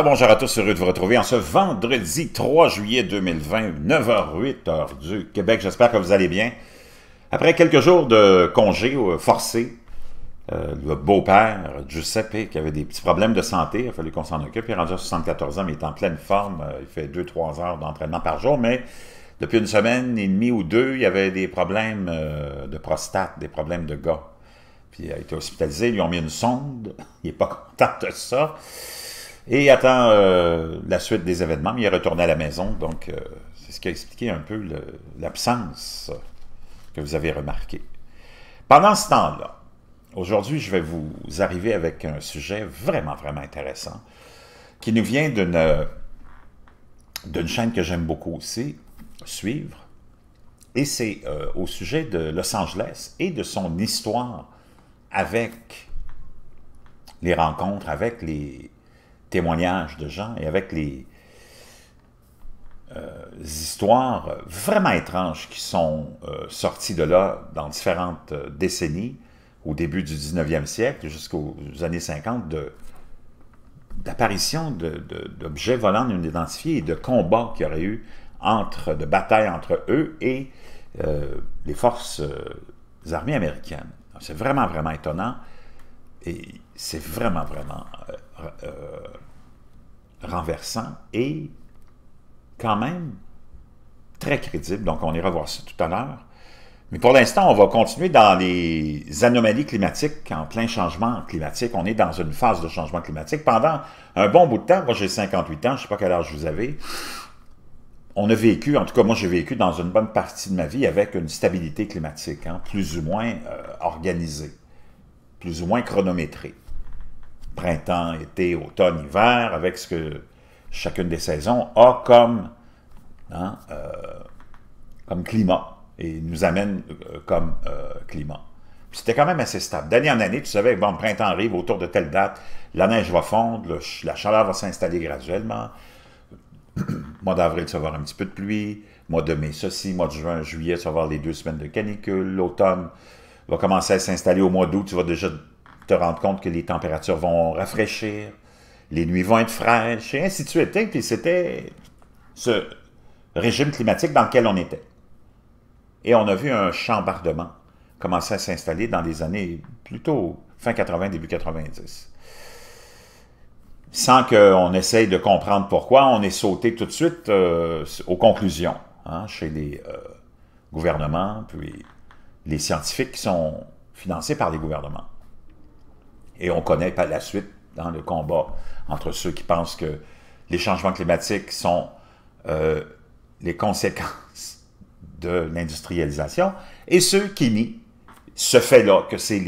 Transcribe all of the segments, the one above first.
bonjour à tous, heureux de vous retrouver en ce vendredi 3 juillet 2020, 9h08 heure du Québec. J'espère que vous allez bien. Après quelques jours de congé euh, forcé, euh, le beau-père, Giuseppe, qui avait des petits problèmes de santé, il a fallu qu'on s'en occupe. Il est rendu à 74 ans, mais il est en pleine forme. Euh, il fait 2-3 heures d'entraînement par jour, mais depuis une semaine et demie ou deux, il y avait des problèmes de prostate, des problèmes de gars. Puis il a été hospitalisé, ils lui ont mis une sonde. Il n'est pas content de ça. Et il attend euh, la suite des événements, mais il est retourné à la maison. Donc, euh, c'est ce qui a expliqué un peu l'absence que vous avez remarqué. Pendant ce temps-là, aujourd'hui, je vais vous arriver avec un sujet vraiment, vraiment intéressant qui nous vient d'une chaîne que j'aime beaucoup aussi, suivre. Et c'est euh, au sujet de Los Angeles et de son histoire avec les rencontres, avec les, témoignages de gens et avec les euh, histoires vraiment étranges qui sont euh, sorties de là dans différentes euh, décennies, au début du 19e siècle jusqu'aux années 50, d'apparition d'objets volants non identifiés et de combats qu'il y aurait eu entre, de batailles entre eux et les forces armées américaines. C'est vraiment, vraiment étonnant et c'est vraiment, vraiment euh, renversant et quand même très crédible. Donc, on ira voir ça tout à l'heure. Mais pour l'instant, on va continuer dans les anomalies climatiques en plein changement climatique. On est dans une phase de changement climatique. Pendant un bon bout de temps, moi j'ai 58 ans, je ne sais pas quel âge vous avez, on a vécu, en tout cas moi j'ai vécu dans une bonne partie de ma vie avec une stabilité climatique, hein, plus ou moins euh, organisée, plus ou moins chronométrée printemps, été, automne, hiver, avec ce que chacune des saisons a comme, hein, euh, comme climat et nous amène euh, comme euh, climat. C'était quand même assez stable. D'année en année, tu savais, bon, le printemps arrive autour de telle date, la neige va fondre, la chaleur va s'installer graduellement. mois d'avril, tu vas avoir un petit peu de pluie. Mois de mai, ceci. Mois de juin, juillet, tu vas avoir les deux semaines de canicule. L'automne va commencer à s'installer au mois d'août. Tu vas déjà de rendre compte que les températures vont rafraîchir, les nuits vont être fraîches, et ainsi de suite. Hein. puis c'était ce régime climatique dans lequel on était. Et on a vu un chambardement commencer à s'installer dans les années plutôt fin 80, début 90. Sans qu'on essaye de comprendre pourquoi, on est sauté tout de suite euh, aux conclusions hein, chez les euh, gouvernements, puis les scientifiques qui sont financés par les gouvernements. Et on connaît par la suite dans le combat entre ceux qui pensent que les changements climatiques sont euh, les conséquences de l'industrialisation et ceux qui nient ce fait-là que c'est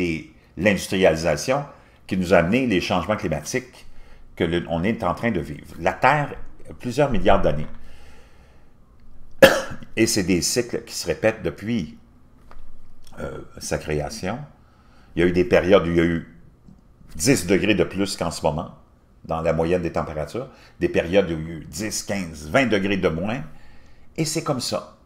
l'industrialisation qui nous a amené les changements climatiques que l'on est en train de vivre. La Terre plusieurs milliards d'années. Et c'est des cycles qui se répètent depuis euh, sa création. Il y a eu des périodes où il y a eu 10 degrés de plus qu'en ce moment, dans la moyenne des températures, des périodes où il y a eu 10, 15, 20 degrés de moins, et c'est comme ça.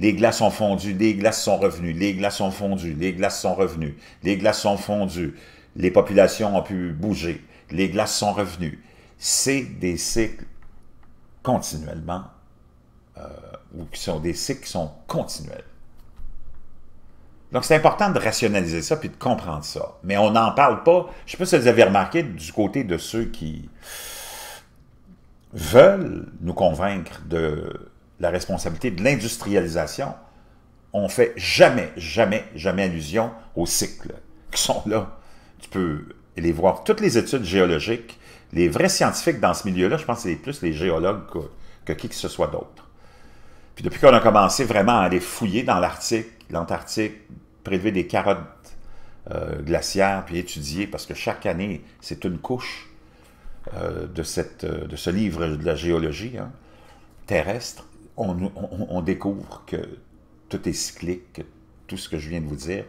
Les glaces ont fondu, les glaces sont revenues, les glaces ont fondu, les glaces sont revenues, les glaces sont fondues, les populations ont pu bouger, les glaces sont revenues. C'est des cycles continuellement, euh, ou qui sont des cycles qui sont continuels. Donc, c'est important de rationaliser ça puis de comprendre ça. Mais on n'en parle pas. Je ne sais pas si vous avez remarqué du côté de ceux qui veulent nous convaincre de la responsabilité de l'industrialisation. On ne fait jamais, jamais, jamais allusion aux cycles qui sont là. Tu peux les voir. Toutes les études géologiques, les vrais scientifiques dans ce milieu-là, je pense que c'est plus les géologues que, que qui que ce soit d'autre. Puis depuis qu'on a commencé vraiment à aller fouiller dans l'Arctique, l'Antarctique, prélever des carottes euh, glaciaires puis étudier, parce que chaque année, c'est une couche euh, de, cette, euh, de ce livre de la géologie hein, terrestre. On, découvre que tout est cyclique, que tout ce que je viens de vous dire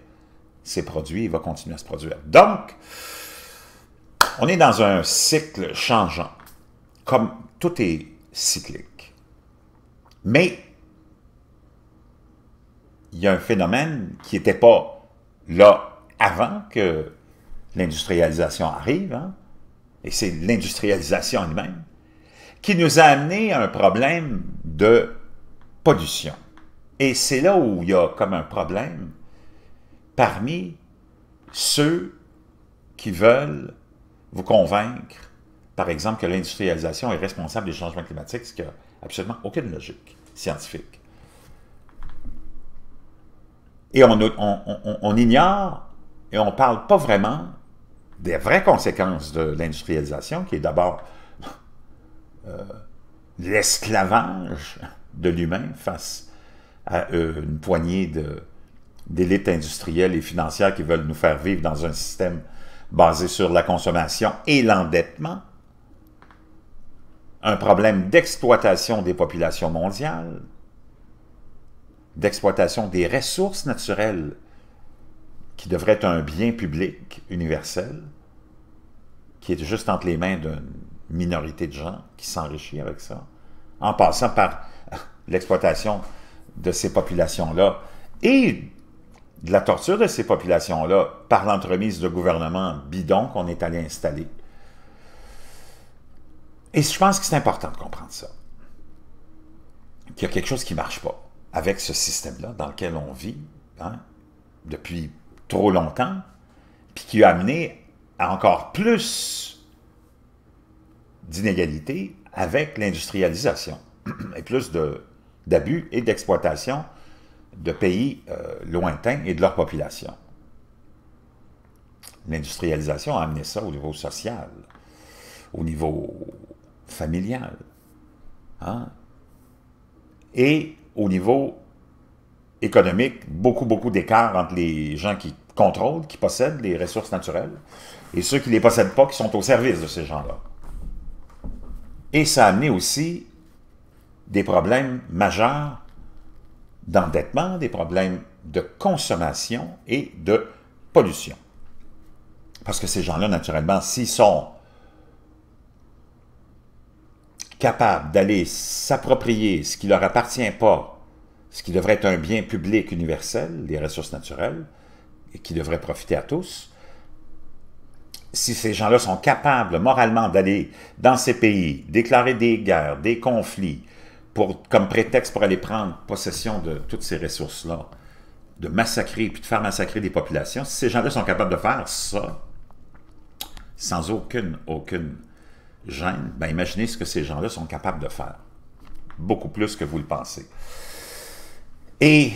s'est produit et va continuer à se produire. Donc, on est dans un cycle changeant, comme tout est cyclique. Mais il y a un phénomène qui n'était pas là avant que l'industrialisation arrive, hein, et c'est l'industrialisation elle-même, qui nous a amené à un problème de pollution. Et c'est là où il y a comme un problème parmi ceux qui veulent vous convaincre, par exemple, que l'industrialisation est responsable des changements climatiques, ce qui n'a absolument aucune logique scientifique. Et on, ignore et on ne parle pas vraiment des vraies conséquences de l'industrialisation, qui est d'abord euh, l'esclavage de l'humain face à euh, une poignée d'élites industrielles et financières qui veulent nous faire vivre dans un système basé sur la consommation et l'endettement, un problème d'exploitation des populations mondiales, d'exploitation des ressources naturelles qui devrait être un bien public universel, qui est juste entre les mains d'une minorité de gens qui s'enrichit avec ça, en passant par l'exploitation de ces populations-là et de la torture de ces populations-là par l'entremise de gouvernements bidons qu'on est allé installer. Et je pense que c'est important de comprendre ça. Qu'il y a quelque chose qui ne marche pas avec ce système-là dans lequel on vit hein, depuis trop longtemps, puis qui a amené à encore plus d'inégalités avec l'industrialisation et plus d'abus et d'exploitation de pays euh, lointains et de leur population. L'industrialisation a amené ça au niveau social, au niveau familial. Hein? Et au niveau économique, beaucoup, beaucoup d'écart entre les gens qui contrôlent, qui possèdent les ressources naturelles, et ceux qui ne les possèdent pas, qui sont au service de ces gens-là. Et ça a amené aussi des problèmes majeurs d'endettement, des problèmes de consommation et de pollution. Parce que ces gens-là, naturellement, s'ils sont capables d'aller s'approprier ce qui leur appartient pas, ce qui devrait être un bien public universel, les ressources naturelles, et qui devrait profiter à tous, si ces gens-là sont capables moralement d'aller dans ces pays, déclarer des guerres, des conflits, pour, comme prétexte pour aller prendre possession de toutes ces ressources-là, de massacrer puis de faire massacrer des populations, si ces gens-là sont capables de faire ça, sans aucune, aucune gêne, ben imaginez ce que ces gens-là sont capables de faire. Beaucoup plus que vous le pensez. Et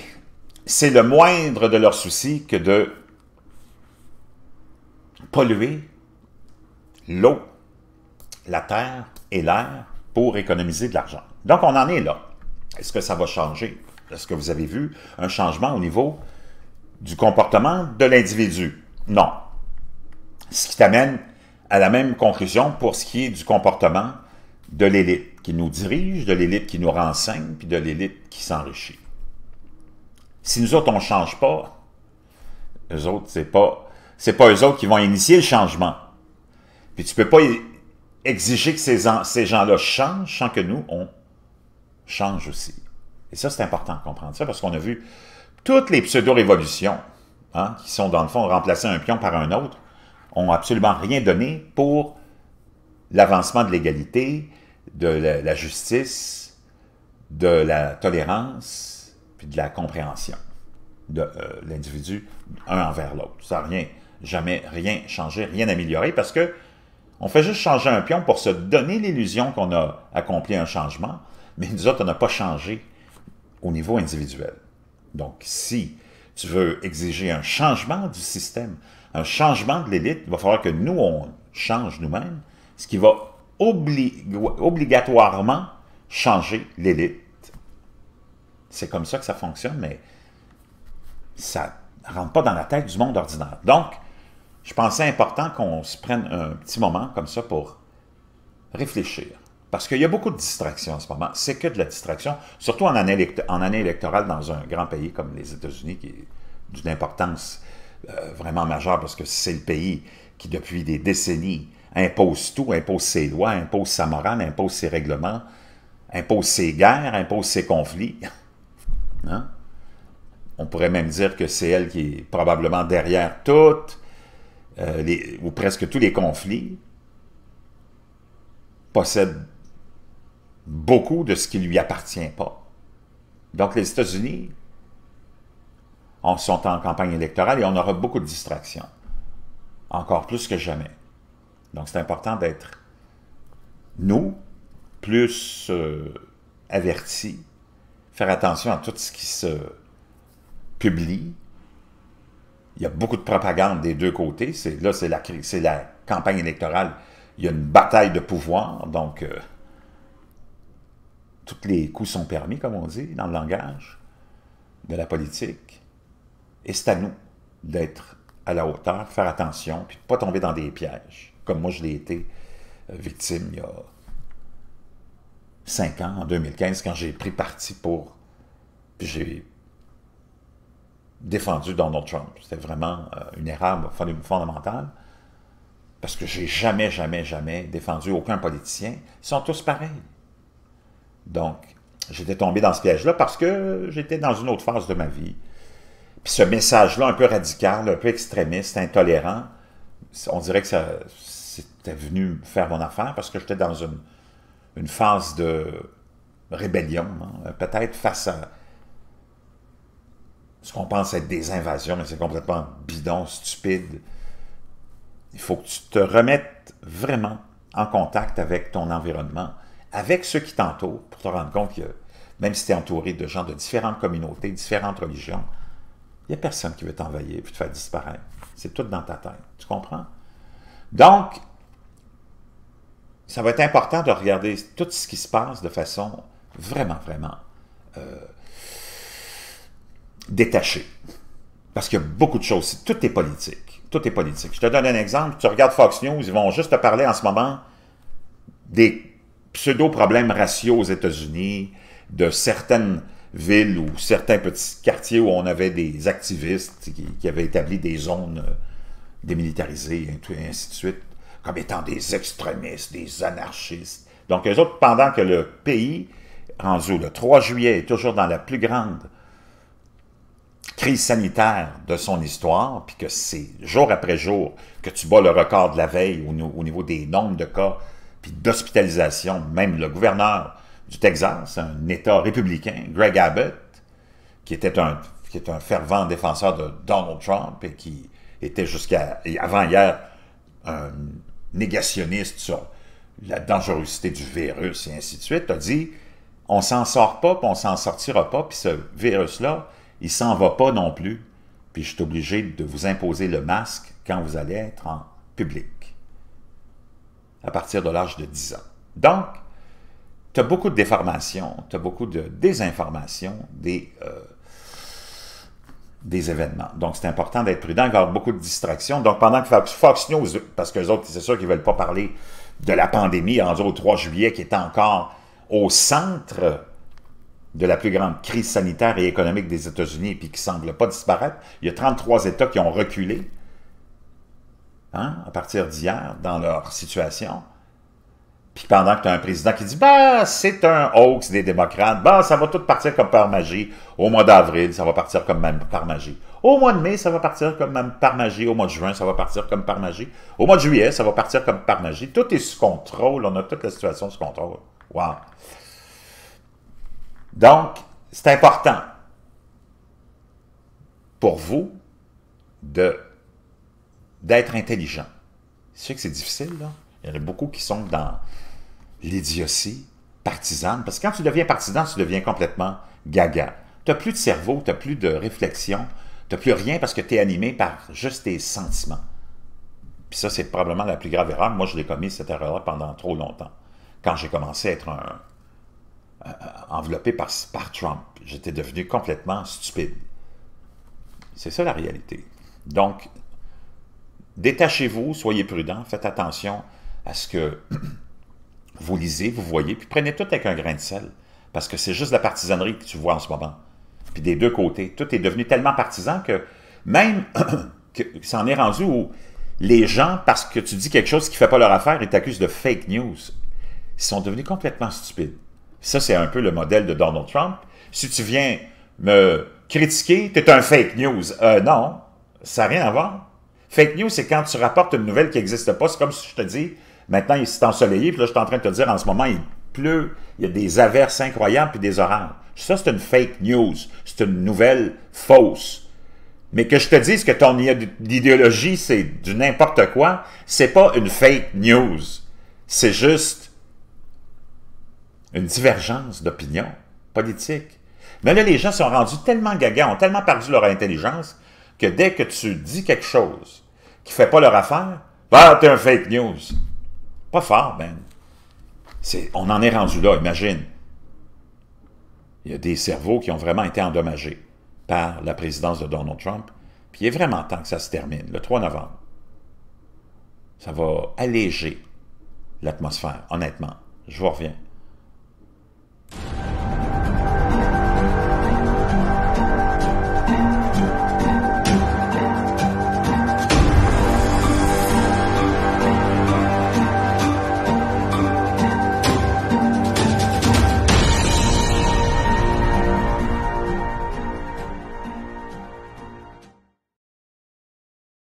c'est le moindre de leurs soucis que de polluer l'eau, la terre et l'air pour économiser de l'argent. Donc, on en est là. Est-ce que ça va changer? Est-ce que vous avez vu un changement au niveau du comportement de l'individu? Non. Ce qui t'amène à la même conclusion pour ce qui est du comportement de l'élite qui nous dirige, de l'élite qui nous renseigne, puis de l'élite qui s'enrichit. Si nous autres, on ne change pas, eux autres, c'est pas, c'est pas eux autres qui vont initier le changement. Puis tu peux pas exiger que ces, ces gens-là changent sans que nous, on change aussi. Et ça, c'est important de comprendre ça parce qu'on a vu toutes les pseudo-révolutions hein, qui sont, dans le fond, remplacer un pion par un autre ont absolument rien donné pour l'avancement de l'égalité, de la, justice, de la tolérance, puis de la compréhension de euh, l'individu un envers l'autre. Ça n'a rien, jamais rien changé, rien amélioré, parce que on fait juste changer un pion pour se donner l'illusion qu'on a accompli un changement, mais nous autres, on n'a pas changé au niveau individuel. Donc, si tu veux exiger un changement du système, un changement de l'élite, il va falloir que nous, on change nous-mêmes, ce qui va obligatoirement changer l'élite. C'est comme ça que ça fonctionne, mais ça ne rentre pas dans la tête du monde ordinaire. Donc, je pensais important qu'on se prenne un petit moment comme ça pour réfléchir. Parce qu'il y a beaucoup de distractions en ce moment. C'est que de la distraction, surtout en année, en année, électorale dans un grand pays comme les États-Unis, qui est d'une importance euh, vraiment majeur parce que c'est le pays qui, depuis des décennies, impose tout, impose ses lois, impose sa morale, impose ses règlements, impose ses guerres, impose ses conflits. Hein? On pourrait même dire que c'est elle qui est probablement derrière toutes, euh, ou presque tous les conflits, possède beaucoup de ce qui ne lui appartient pas. Donc les États-Unis on sont en campagne électorale et on aura beaucoup de distractions. Encore plus que jamais. Donc, c'est important d'être, nous, plus euh, avertis, faire attention à tout ce qui se publie. Il y a beaucoup de propagande des deux côtés. Là, c'est la, la campagne électorale. Il y a une bataille de pouvoir, donc euh, tous les coups sont permis, comme on dit dans le langage de la politique. Et c'est à nous d'être à la hauteur, faire attention, puis de ne pas tomber dans des pièges, comme moi je l'ai été euh, victime il y a cinq ans, en 2015, quand j'ai pris parti pour... Puis j'ai défendu Donald Trump. C'était vraiment euh, une erreur fondamentale, parce que j'ai jamais, jamais, jamais défendu aucun politicien. Ils sont tous pareils. Donc, j'étais tombé dans ce piège-là parce que j'étais dans une autre phase de ma vie. Puis ce message-là, un peu radical, un peu extrémiste, intolérant, on dirait que ça, c'était venu faire mon affaire parce que j'étais dans une, phase de rébellion, hein. peut-être face à ce qu'on pense être des invasions, mais c'est complètement bidon, stupide. Il faut que tu te remettes vraiment en contact avec ton environnement, avec ceux qui t'entourent, pour te rendre compte que même si tu es entouré de gens de différentes communautés, différentes religions, il n'y a personne qui veut t'envahir puis te faire disparaître. C'est tout dans ta tête. Tu comprends? Donc, ça va être important de regarder tout ce qui se passe de façon vraiment, vraiment euh, détachée. Parce qu'il y a beaucoup de choses. Tout est politique. Tout est politique. Je te donne un exemple. Tu regardes Fox News, ils vont juste te parler en ce moment des pseudo-problèmes raciaux aux États-Unis, de certaines villes ou certains petits quartiers où on avait des activistes qui, avaient établi des zones euh, démilitarisées et ainsi de suite, comme étant des extrémistes, des anarchistes. Donc, eux autres, pendant que le pays, rendu le 3 juillet, est toujours dans la plus grande crise sanitaire de son histoire, puis que c'est jour après jour que tu bats le record de la veille au niveau des nombres de cas, puis d'hospitalisation, même le gouverneur du Texas, un État républicain, Greg Abbott, qui était un, est un fervent défenseur de Donald Trump et qui était jusqu'à avant hier un négationniste sur la dangerosité du virus et ainsi de suite, a dit on s'en sort pas, puis on s'en sortira pas, puis ce virus-là, il s'en va pas non plus, puis je suis obligé de vous imposer le masque quand vous allez être en public, à partir de l'âge de 10 ans. Donc, tu as beaucoup de déformations, tu as beaucoup de désinformations des, euh, des événements. Donc, c'est important d'être prudent, il beaucoup de distractions. Donc, pendant que Fox, News, parce que les autres, c'est sûr qu'ils ne veulent pas parler de la pandémie en au 3 juillet, qui est encore au centre de la plus grande crise sanitaire et économique des États-Unis, puis qui ne semble pas disparaître. Il y a 33 États qui ont reculé hein, à partir d'hier dans leur situation pendant que tu as un président qui dit bah c'est un hoax des démocrates, bah ça va tout partir comme par magie. Au mois d'avril, ça va partir comme par magie. Au mois de mai, ça va partir comme par magie. Au mois de juin, ça va partir comme par magie. Au mois de juillet, ça va partir comme par magie. Tout est sous contrôle. On a toute la situation sous contrôle. Wow. Donc, c'est important pour vous de d'être intelligent. Je sais que c'est difficile, là. Il y en a beaucoup qui sont dans, l'idiotie partisane. Parce que quand tu deviens partisan, tu deviens complètement gaga. Tu n'as plus de cerveau, tu n'as plus de réflexion, tu n'as plus rien parce que tu es animé par juste tes sentiments. Puis ça, c'est probablement la plus grave erreur. Moi, je l'ai commis, cette erreur-là, pendant trop longtemps. Quand j'ai commencé à être un, euh, euh, enveloppé par, par Trump, j'étais devenu complètement stupide. C'est ça la réalité. Donc, détachez-vous, soyez prudent, faites attention à ce que Vous lisez, vous voyez, puis prenez tout avec un grain de sel. Parce que c'est juste la partisanerie que tu vois en ce moment. Puis des deux côtés. Tout est devenu tellement partisan que même que ça en est rendu où les gens, parce que tu dis quelque chose qui ne fait pas leur affaire, ils t'accusent de fake news. Ils sont devenus complètement stupides. Ça, c'est un peu le modèle de Donald Trump. Si tu viens me critiquer, t'es un fake news. Euh, non, ça n'a rien à voir. Fake news, c'est quand tu rapportes une nouvelle qui n'existe pas. C'est comme si je te dis, Maintenant, il s'est ensoleillé, puis là, je suis en train de te dire, en ce moment, il pleut, il y a des averses incroyables, puis des orages. Ça, c'est une fake news. C'est une nouvelle fausse. Mais que je te dise que ton idéologie, c'est du n'importe quoi, c'est pas une fake news. C'est juste une divergence d'opinion politique. Mais là, les gens sont rendus tellement gagants, ont tellement perdu leur intelligence, que dès que tu dis quelque chose qui fait pas leur affaire, bah, t'es un fake news. Pas fort, c'est, On en est rendu là, imagine. Il y a des cerveaux qui ont vraiment été endommagés par la présidence de Donald Trump. Puis il est vraiment temps que ça se termine, le 3 novembre. Ça va alléger l'atmosphère, honnêtement. Je vous reviens.